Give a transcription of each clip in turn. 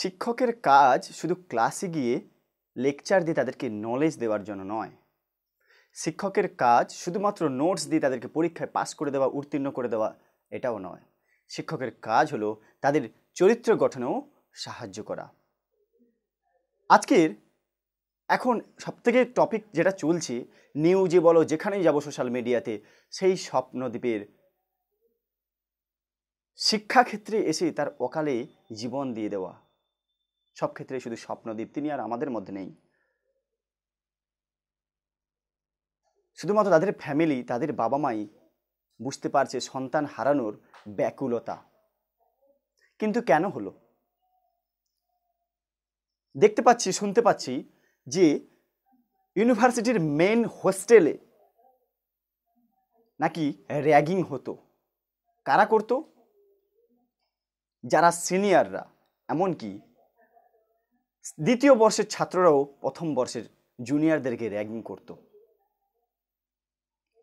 শিক্ষকের কাজ শুধু ক্লাসে গিয়ে লেকচার দিয়ে তাদেরকে নলেজ দেওয়ার জন্য নয় শিক্ষকের কাজ শুধুমাত্র নোটস দিয়ে তাদেরকে পরীক্ষায় পাস করে দেওয়া উত্তীর্ণ করে দেওয়া এটাও নয় শিক্ষকের কাজ হলো তাদের চরিত্র গঠনেও সাহায্য করা আজকের এখন সবথেকে টপিক যেটা চলছে নিউজে বলো যেখানেই যাব সোশ্যাল মিডিয়াতে সেই স্বপ্নদ্বীপের শিক্ষাক্ষেত্রে এসে তার অকালে জীবন দিয়ে দেওয়া সব ক্ষেত্রে শুধু স্বপ্নদ্বীপ তিনি আর আমাদের মধ্যে নেই শুধুমাত্র তাদের ফ্যামিলি তাদের বাবা মাই বুঝতে পারছে সন্তান হারানোর ব্যাকুলতা কিন্তু কেন হলো দেখতে পাচ্ছি শুনতে পাচ্ছি যে ইউনিভার্সিটির মেন হোস্টেলে নাকি র্যাগিং হতো কারা করতো যারা সিনিয়ররা এমনকি দ্বিতীয় বর্ষের ছাত্ররাও প্রথম বর্ষের জুনিয়রদেরকে র্যাগিং করত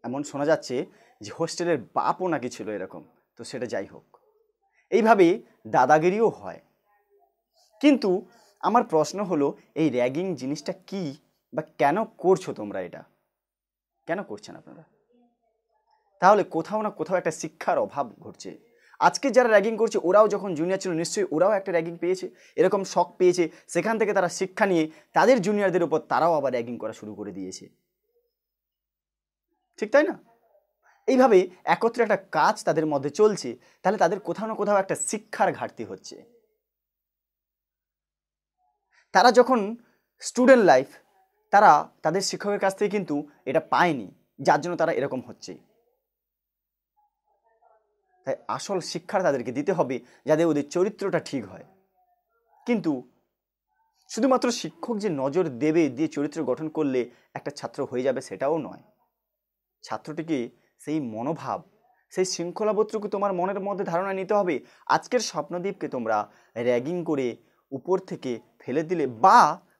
এমন শোনা যাচ্ছে যে হোস্টেলের বাপও নাকি ছিল এরকম তো সেটা যাই হোক এইভাবে দাদাগিরিও হয় কিন্তু আমার প্রশ্ন হলো এই র্যাগিং জিনিসটা কি বা কেন করছো তোমরা এটা কেন করছেন আপনারা তাহলে কোথাও না কোথাও একটা শিক্ষার অভাব ঘটছে আজকে যারা র্যাগিং করছে ওরাও যখন জুনিয়র ছিল নিশ্চয়ই ওরাও একটা র্যাগিং পেয়েছে এরকম শখ পেয়েছে সেখান থেকে তারা শিক্ষা নিয়ে তাদের জুনিয়রদের উপর তারাও আবার র্যাগিং করা শুরু করে দিয়েছে ঠিক তাই না এইভাবে একত্রে একটা কাজ তাদের মধ্যে চলছে তাহলে তাদের কোথাও না কোথাও একটা শিক্ষার ঘাটতি হচ্ছে তারা যখন স্টুডেন্ট লাইফ তারা তাদের শিক্ষকের কাছ থেকে কিন্তু এটা পায়নি যার জন্য তারা এরকম হচ্ছে তাই আসল শিক্ষাটা তাদেরকে দিতে হবে যাতে ওদের চরিত্রটা ঠিক হয় কিন্তু শুধুমাত্র শিক্ষক যে নজর দেবে দিয়ে চরিত্র গঠন করলে একটা ছাত্র হয়ে যাবে সেটাও নয় ছাত্রটিকে সেই মনোভাব সেই শৃঙ্খলাবোধটুকু তোমার মনের মধ্যে ধারণা নিতে হবে আজকের স্বপ্নদ্বীপকে তোমরা র্যাগিং করে উপর থেকে ফেলে দিলে বা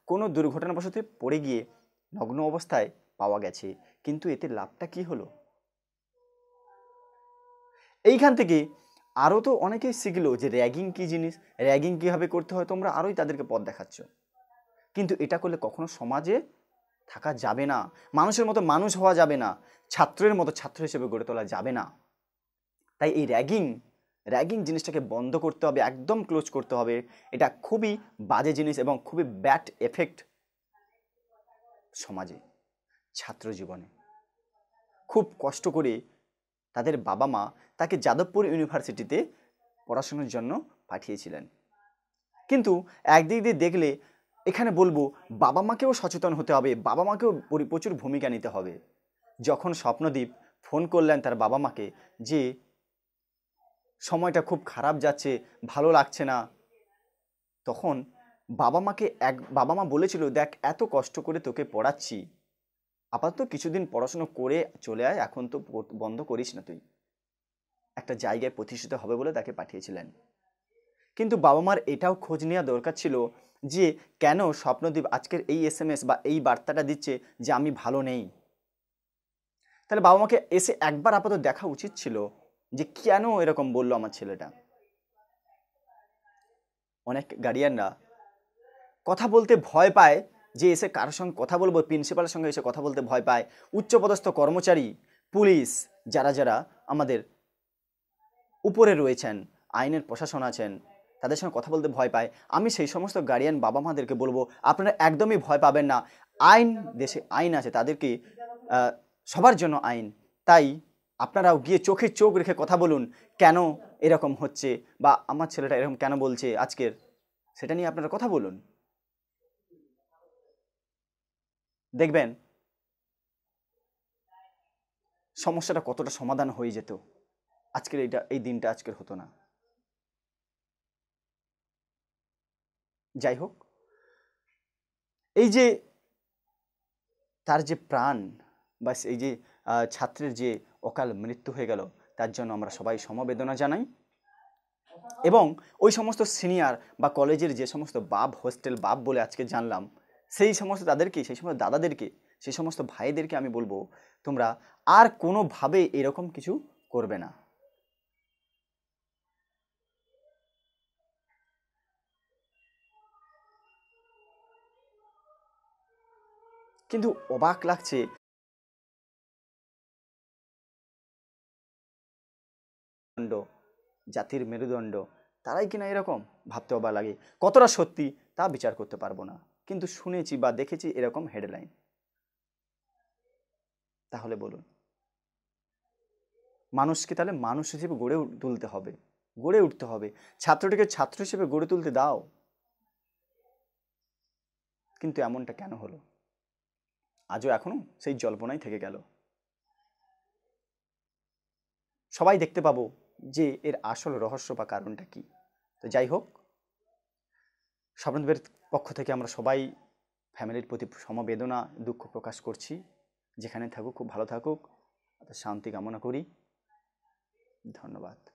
কোনো দুর্ঘটনাবশতে পড়ে গিয়ে নগ্ন অবস্থায় পাওয়া গেছে কিন্তু এতে লাভটা কি হলো এইখান থেকে আরও তো অনেকেই শিখলো যে র্যাগিং কী জিনিস র্যাগিং কীভাবে করতে হয় তোমরা আরোই তাদেরকে পথ দেখাচ্ছ কিন্তু এটা করলে কখনো সমাজে থাকা যাবে না মানুষের মতো মানুষ হওয়া যাবে না ছাত্রের মতো ছাত্র হিসেবে গড়ে তোলা যাবে না তাই এই র্যাগিং র্যাগিং জিনিসটাকে বন্ধ করতে হবে একদম ক্লোজ করতে হবে এটা খুবই বাজে জিনিস এবং খুবই ব্যাড এফেক্ট সমাজে ছাত্র জীবনে খুব কষ্ট করে তাদের বাবা মা তাকে যাদবপুর ইউনিভার্সিটিতে পড়াশোনার জন্য পাঠিয়েছিলেন কিন্তু একদিক দিয়ে দেখলে এখানে বলবো বাবা মাকেও সচেতন হতে হবে বাবা মাকেও প্রচুর ভূমিকা নিতে হবে যখন স্বপ্নদীপ ফোন করলেন তার বাবা মাকে যে সময়টা খুব খারাপ যাচ্ছে ভালো লাগছে না তখন বাবা মাকে এক বাবা মা বলেছিল দেখ এত কষ্ট করে তোকে পড়াচ্ছি আপাতত কিছুদিন পড়াশুনো করে চলে আয় এখন তো বন্ধ করিস না তুই একটা জায়গায় প্রতিষ্ঠিত হবে বলে তাকে পাঠিয়েছিলেন কিন্তু বাবা মার এটাও খোঁজ নেওয়া দরকার ছিল যে কেন স্বপ্নদ্বীপ আজকের এই এস বা এই বার্তাটা দিচ্ছে যে আমি ভালো নেই তাহলে বাবা মাকে এসে একবার আপাতত দেখা উচিত ছিল যে কেন এরকম বলল আমার ছেলেটা অনেক গার্ডিয়ানরা কথা বলতে ভয় পায় যে এসে কারোর সঙ্গে কথা বলবো প্রিন্সিপালের সঙ্গে এসে কথা বলতে ভয় পায় উচ্চপদস্থ কর্মচারী পুলিশ যারা যারা আমাদের উপরে রয়েছেন আইনের প্রশাসন আছেন তাদের সঙ্গে কথা বলতে ভয় পায় আমি সেই সমস্ত গার্ডিয়ান বাবা মাদেরকে বলবো আপনারা একদমই ভয় পাবেন না আইন দেশে আইন আছে তাদেরকে সবার জন্য আইন তাই আপনারাও গিয়ে চোখে চোখ রেখে কথা বলুন কেন এরকম হচ্ছে বা আমার ছেলেটা এরকম কেন বলছে আজকের সেটা নিয়ে আপনারা কথা বলুন দেখবেন সমস্যাটা কতটা সমাধান হয়ে যেত আজকের এটা এই দিনটা আজকের হতো না যাই হোক এই যে তার যে প্রাণ বা এই যে ছাত্রের যে অকাল মৃত্যু হয়ে গেল তার জন্য আমরা সবাই সমবেদনা জানাই এবং ওই সমস্ত সিনিয়র বা কলেজের যে সমস্ত বাব হোস্টেল বাব বলে আজকে জানলাম সেই সমস্ত তাদেরকে সেই সমস্ত দাদাদেরকে সেই সমস্ত ভাইদেরকে আমি বলবো তোমরা আর কোনোভাবে এরকম কিছু করবে না কিন্তু অবাক লাগছে জাতির মেরুদণ্ড তারাই কিনা এরকম ভাবতে অবাক লাগে কতটা সত্যি তা বিচার করতে পারবো না কিন্তু শুনেছি বা দেখেছি এরকম হেডলাইন তাহলে বলুন মানুষকে তাহলে মানুষ হিসেবে গড়ে তুলতে হবে গড়ে উঠতে হবে ছাত্রটিকে ছাত্র হিসেবে গড়ে তুলতে দাও কিন্তু এমনটা কেন হলো আজও এখনও সেই জল্পনাই থেকে গেল সবাই দেখতে পাবো যে এর আসল রহস্য বা কারণটা কি তো যাই হোক স্বপ্নদেবের পক্ষ থেকে আমরা সবাই ফ্যামিলির প্রতি সমবেদনা দুঃখ প্রকাশ করছি যেখানে থাকুক খুব ভালো থাকুক শান্তি কামনা করি ধন্যবাদ